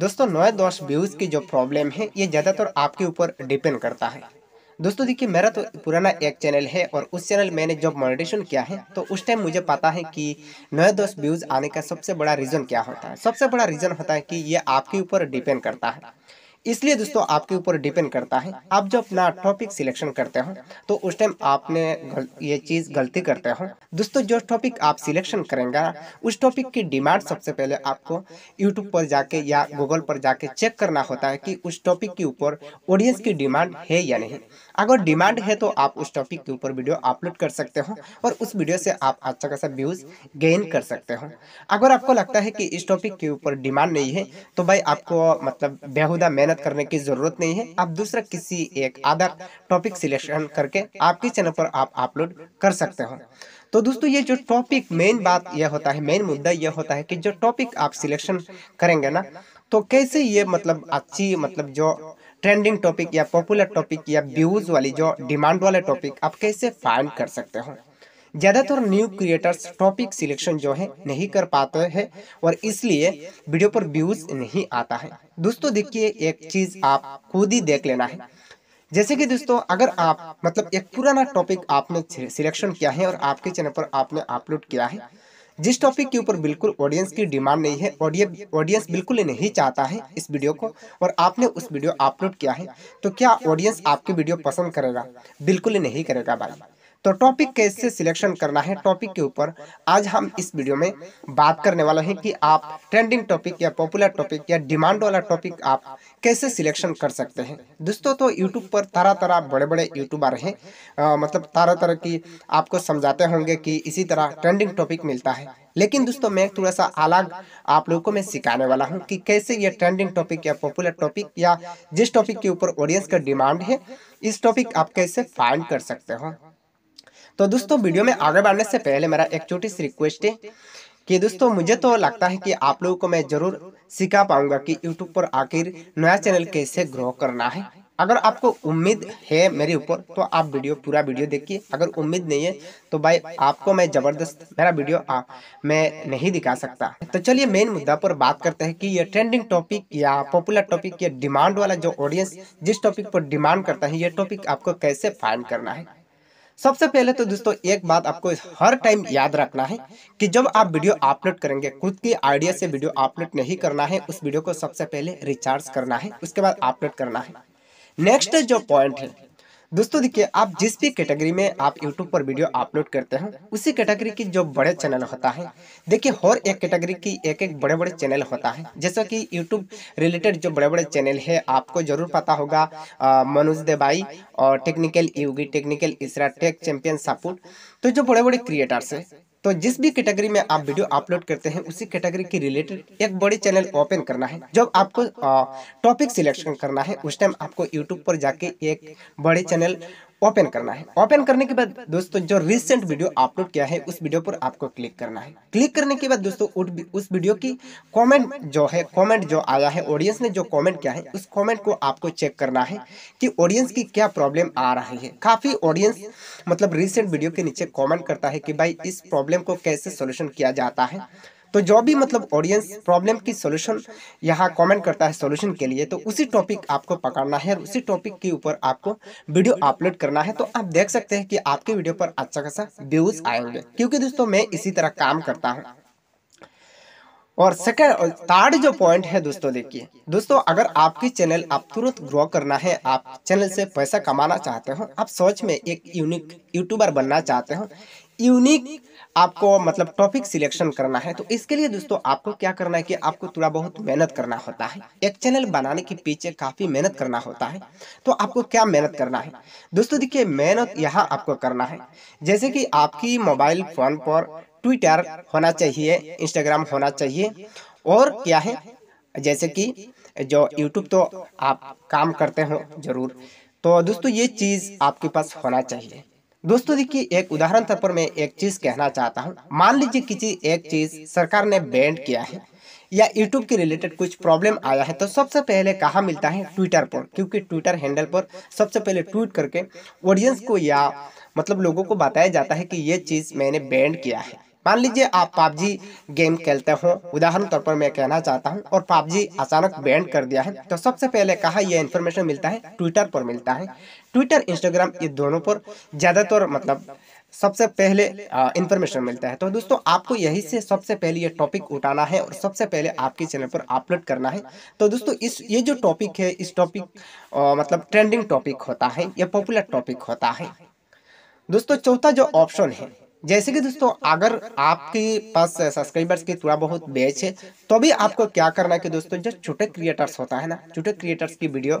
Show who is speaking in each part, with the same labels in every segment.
Speaker 1: दोस्तों नौ दस व्यूज़ की जो प्रॉब्लम है ये ज़्यादातर आपके ऊपर डिपेंड करता है दोस्तों देखिए मेरा तो पुराना एक चैनल है और उस चैनल मैंने जब मॉडिटेशन किया है तो उस टाइम मुझे पता है कि नए दोस्त व्यूज़ आने का सबसे बड़ा रीज़न क्या होता है सबसे बड़ा रीज़न होता है कि ये आपके ऊपर डिपेंड करता है इसलिए दोस्तों आपके ऊपर डिपेंड करता है आप जब अपना टॉपिक सिलेक्शन करते हो तो उस टाइम आपने गल, ये चीज़ गलती करते हो दोस्तों जो टॉपिक आप सिलेक्शन करेंगे उस टॉपिक की डिमांड सबसे पहले आपको यूट्यूब पर जाके या गूगल पर जाके चेक करना होता है कि उस टॉपिक के ऊपर ऑडियंस की डिमांड है या नहीं अगर डिमांड है तो आप उस टॉपिक के ऊपर वीडियो अपलोड कर सकते हो और उस वीडियो से आप अच्छा खासा व्यूज़ गेन कर सकते हो अगर आपको लगता है कि इस टॉपिक के ऊपर डिमांड नहीं है तो भाई आपको मतलब बेहुदा मेहनत मेहनत करने की जरूरत नहीं है आप दूसरा किसी एक आधार टॉपिक सिलेक्शन करके आपके चैनल पर आप अपलोड कर सकते हो तो दोस्तों ये जो टॉपिक मेन बात यह होता है मेन मुद्दा यह होता है कि जो टॉपिक आप सिलेक्शन करेंगे ना तो कैसे ये मतलब अच्छी मतलब जो ट्रेंडिंग टॉपिक या पॉपुलर टॉपिक या व्यूज वाली जो डिमांड वाले टॉपिक आप कैसे फाइंड कर सकते हो ज़्यादातर न्यू क्रिएटर्स टॉपिक सिलेक्शन जो है नहीं कर पाते हैं और इसलिए वीडियो पर व्यूज़ नहीं आता है दोस्तों देखिए एक चीज़ आप खुद ही देख लेना है जैसे कि दोस्तों अगर आप मतलब एक पुराना टॉपिक आपने सिलेक्शन किया है और आपके चैनल पर आपने अपलोड किया है जिस टॉपिक के ऊपर बिल्कुल ऑडियंस की डिमांड नहीं है ऑडियंस बिल्कुल ही नहीं चाहता है इस वीडियो को और आपने उस वीडियो अपलोड किया है तो क्या ऑडियंस आपकी वीडियो पसंद करेगा बिल्कुल ही नहीं करेगा भाई तो टॉपिक कैसे सिलेक्शन करना है टॉपिक के ऊपर आज हम इस वीडियो में बात करने वाले हैं कि आप ट्रेंडिंग टॉपिक या पॉपुलर टॉपिक या डिमांड वाला टॉपिक आप कैसे सिलेक्शन कर सकते हैं दोस्तों तो यूट्यूब पर तरह तरह बड़े बड़े यूट्यूबर हैं मतलब तरह तरह की आपको समझाते होंगे कि इसी तरह ट्रेंडिंग टॉपिक मिलता है लेकिन दोस्तों मैं थोड़ा सा अलग आप लोगों को मैं सिखाने वाला हूं कि कैसे ये ट्रेंडिंग टॉपिक या पॉपुलर टॉपिक या जिस टॉपिक के ऊपर ऑडियंस का डिमांड है इस टॉपिक आप कैसे फाइंड कर सकते हो तो दोस्तों वीडियो में आगे बढ़ने से पहले मेरा एक छोटी सी रिक्वेस्ट है कि दोस्तों मुझे तो लगता है कि आप लोगों को मैं जरूर सिखा पाऊंगा कि यूट्यूब पर आखिर नया चैनल कैसे ग्रो करना है अगर आपको उम्मीद है मेरे ऊपर तो आप वीडियो पूरा वीडियो देखिए अगर उम्मीद नहीं है तो भाई आपको मैं ज़बरदस्त मेरा वीडियो आ, मैं नहीं दिखा सकता तो चलिए मेन मुद्दा पर बात करते हैं कि ये ट्रेंडिंग टॉपिक या पॉपुलर टॉपिक या डिमांड वाला जो ऑडियंस जिस टॉपिक पर डिमांड करता है ये टॉपिक आपको कैसे फाइंड करना है तो सबसे पहले तो दोस्तों एक बात आपको हर टाइम याद रखना है कि जब आप वीडियो अपलोड करेंगे खुद की आइडिया से वीडियो अपलोड नहीं करना है उस वीडियो को सबसे पहले रिचार्ज करना है उसके बाद अपलोड करना है नेक्स्ट जो पॉइंट है दोस्तों देखिए आप जिस भी कैटेगरी में आप यूट्यूब पर वीडियो अपलोड करते हैं उसी कैटेगरी की जो बड़े चैनल होता है देखिए हर एक कैटेगरी की एक एक बड़े बड़े चैनल होता है जैसा कि यूट्यूब रिलेटेड जो बड़े बड़े चैनल है आपको जरूर पता होगा मनोज देवाई और टेक्निकल योगी टेक्निकल इसरा टेक चैंपियन सापुट तो जो बड़े बड़े क्रिएटर्स है तो जिस भी कैटेगरी में आप वीडियो अपलोड करते हैं उसी कैटेगरी के रिलेटेड एक बड़े चैनल ओपन करना है जब आपको टॉपिक सिलेक्शन करना है उस टाइम आपको यूट्यूब पर जाके एक बड़े चैनल ओपन करना है ओपन करने के बाद दोस्तों जो रिसेंट वीडियो अपलोड किया है उस वीडियो पर आपको क्लिक करना है क्लिक करने के बाद दोस्तों उस वीडियो की कमेंट जो है कमेंट जो आया है ऑडियंस ने जो कमेंट किया है उस कमेंट को आपको चेक करना है कि ऑडियंस की क्या प्रॉब्लम आ रही है काफ़ी ऑडियंस मतलब रिसेंट वीडियो के नीचे कॉमेंट करता है कि भाई इस प्रॉब्लम को कैसे सोल्यूशन किया जाता है तो जो भी मतलब ऑडियंस प्रॉब्लम की सोल्यूशन यहाँ कमेंट करता है सोल्यूशन के लिए तो उसी टॉपिक आपको पकड़ना है और उसी टॉपिक के ऊपर आपको वीडियो अपलोड करना है तो आप देख सकते हैं कि आपके वीडियो पर अच्छा खासा व्यूज आएंगे क्योंकि दोस्तों मैं इसी तरह काम करता हूँ और सेकेंड और थर्ड जो पॉइंट है दोस्तों देखिए दोस्तों अगर आपकी चैनल आप तुरंत ग्रो करना है आप चैनल से पैसा कमाना चाहते हो आप सोच में एक यूनिक यूट्यूबर बनना चाहते हो यूनिक आपको मतलब टॉपिक सिलेक्शन करना है तो इसके लिए दोस्तों आपको क्या करना है कि आपको थोड़ा बहुत मेहनत करना होता है एक चैनल बनाने के पीछे काफ़ी मेहनत करना होता है तो आपको क्या मेहनत करना है दोस्तों देखिए मेहनत यहाँ आपको करना है जैसे कि आपकी मोबाइल फ़ोन पर ट्विटर होना चाहिए इंस्टाग्राम होना चाहिए और क्या है जैसे कि जो यूट्यूब तो आप काम करते हो जरूर तो दोस्तों ये चीज़ आपके पास होना चाहिए दोस्तों देखिए एक उदाहरण तौर पर मैं एक चीज कहना चाहता हूँ मान लीजिए किसी एक चीज सरकार ने बैंड किया है या यूट्यूब के रिलेटेड कुछ प्रॉब्लम आया है तो सबसे पहले कहाँ मिलता है ट्विटर पर क्योंकि ट्विटर हैंडल पर सबसे पहले ट्वीट करके ऑडियंस को या मतलब लोगों को बताया जाता है कि ये चीज़ मैंने बैंड किया है मान लीजिए आप पबजी गेम खेलते हो उदाहरण तौर पर मैं कहना चाहता हूँ और पबजी अचानक बैन कर दिया है तो सबसे पहले कहा यह इन्फॉर्मेशन मिलता है ट्विटर पर मिलता है ट्विटर इंस्टाग्राम ये दोनों पर ज़्यादातर मतलब सबसे पहले इन्फॉर्मेशन मिलता है तो दोस्तों आपको यही से सबसे पहले ये टॉपिक उठाना है और सबसे पहले आपके चैनल पर अपलोड करना है तो दोस्तों इस ये जो टॉपिक है इस टॉपिक मतलब ट्रेंडिंग टॉपिक होता है या पॉपुलर टॉपिक होता है दोस्तों चौथा जो ऑप्शन है जैसे कि दोस्तों अगर आपके पास सब्सक्राइबर्स की थोड़ा बहुत बेच है तो भी आपको क्या करना है कि दोस्तों जो छोटे क्रिएटर्स होता है ना छोटे क्रिएटर्स की वीडियो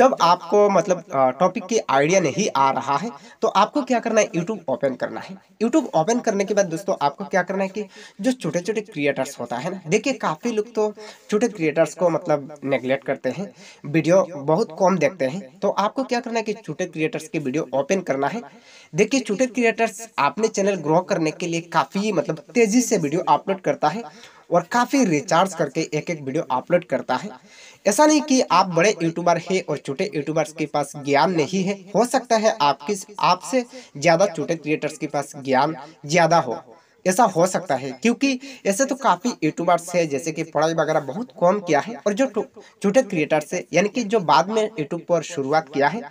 Speaker 1: जब आपको मतलब टॉपिक की आइडिया नहीं आ रहा है तो आपको क्या करना है यूट्यूब ओपन करना है यूट्यूब ओपन करने के बाद दोस्तों आपको क्या करना है कि जो छोटे छोटे क्रिएटर्स होता है ना देखिए काफ़ी लोग तो छोटे क्रिएटर्स को मतलब नेग्लेक्ट करते हैं वीडियो बहुत कम देखते हैं तो आपको क्या करना है कि छोटे क्रिएटर्स की वीडियो ओपन करना है देखिए छोटे क्रिएटर्स आपने चैनल ग्रो करने के लिए काफ़ी मतलब तेज़ी से वीडियो अपलोड करता है और काफ़ी रिचार्ज करके एक एक वीडियो अपलोड करता है ऐसा नहीं कि आप बड़े यूट्यूबर हैं और छोटे यूट्यूबर्स के पास ज्ञान नहीं है हो सकता है आपकी आपसे ज़्यादा छोटे क्रिएटर्स के पास ज्ञान ज़्यादा हो ऐसा हो सकता है क्योंकि ऐसे तो काफ़ी यूट्यूबर्स है जैसे कि पढ़ाई वगैरह बहुत कम किया है और जो छोटे क्रिएटर्स है यानी कि जो बाद में यूट्यूब पर शुरुआत किया है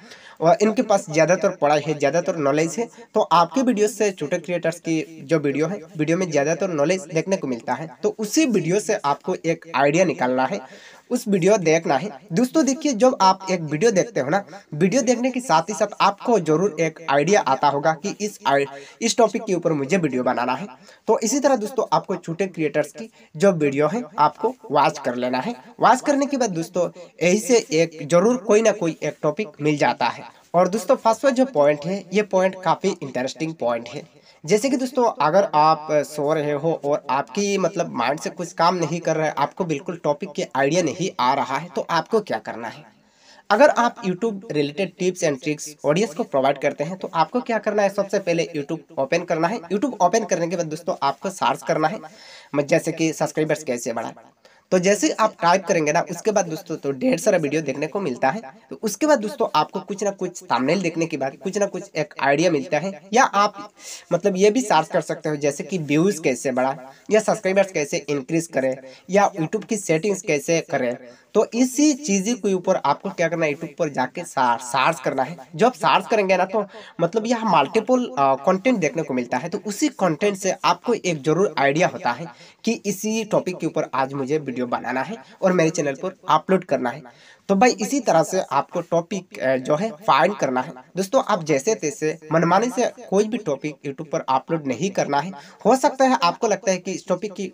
Speaker 1: और इनके पास ज़्यादातर पढ़ाई है ज़्यादातर नॉलेज है तो आपके वीडियो से छोटे क्रिएटर्स की जो वीडियो है वीडियो में ज़्यादातर नॉलेज देखने को मिलता है तो उसी वीडियो से आपको एक आइडिया निकालना है उस वीडियो देखना है दोस्तों देखिए जब आप एक वीडियो देखते हो ना वीडियो देखने के साथ ही साथ आपको जरूर एक आइडिया आता होगा कि इस इस टॉपिक के ऊपर मुझे वीडियो बनाना है तो इसी तरह दोस्तों आपको छोटे क्रिएटर्स की जो वीडियो है आपको वॉच कर लेना है वॉच करने के बाद दोस्तों यही से एक जरूर कोई ना कोई एक टॉपिक मिल जाता है और दोस्तों फर्स्टवा जो पॉइंट है ये पॉइंट काफ़ी इंटरेस्टिंग पॉइंट है जैसे कि दोस्तों अगर आप सो रहे हो और आपकी मतलब माइंड से कुछ काम नहीं कर रहा है आपको बिल्कुल टॉपिक के आइडिया नहीं आ रहा है तो आपको क्या करना है अगर आप YouTube related tips and tricks audience को प्रोवाइड करते हैं तो आपको क्या करना है सबसे पहले YouTube ओपन करना है YouTube ओपन करने के बाद दोस्तों आपको सर्च करना है जैसे कि सब्सक्राइबर्स कैसे बढ़ाए तो जैसे आप टाइप करेंगे ना उसके बाद दोस्तों तो ढेर सारा वीडियो देखने को मिलता है तो उसके बाद दोस्तों आपको कुछ ना कुछ थंबनेल देखने के बाद कुछ ना कुछ एक आइडिया मिलता है या आप मतलब ये भी सर्च कर सकते हो जैसे कि व्यूज कैसे बढ़ाए या सब्सक्राइबर्स कैसे इंक्रीज करें या यूट्यूब की सेटिंग्स कैसे करें तो इसी चीज़ के ऊपर आपको क्या करना है यूट्यूब पर जाके सार्च करना है जब आप सार्च करेंगे ना तो मतलब यह मल्टीपल कंटेंट देखने को मिलता है तो उसी कंटेंट से आपको एक जरूर आइडिया होता है कि इसी टॉपिक के ऊपर आज मुझे वीडियो बनाना है और मेरे चैनल पर अपलोड करना है तो भाई इसी तरह से आपको टॉपिक जो है फाइंड करना है दोस्तों आप जैसे तैसे मनमाने से कोई भी टॉपिक यूट्यूब पर अपलोड नहीं करना है हो सकता है आपको लगता है कि इस टॉपिक की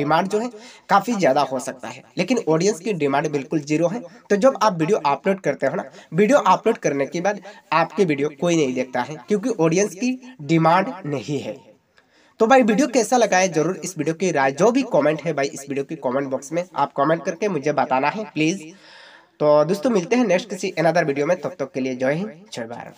Speaker 1: डिमांड जो है काफ़ी ज़्यादा हो सकता है लेकिन ऑडियंस की डिमांड बिल्कुल जीरो है तो जब आप वीडियो अपलोड करते हो ना वीडियो अपलोड करने के बाद आपकी वीडियो कोई नहीं देखता है क्योंकि ऑडियंस की डिमांड नहीं है तो भाई वीडियो कैसा लगा है जरूर इस वीडियो की राय जो भी कमेंट है भाई इस वीडियो के कमेंट बॉक्स में आप कमेंट करके मुझे बताना है प्लीज़ तो दोस्तों मिलते हैं नेक्स्ट किसी अनदर वीडियो में तब तक के लिए जय हिंद जय भारत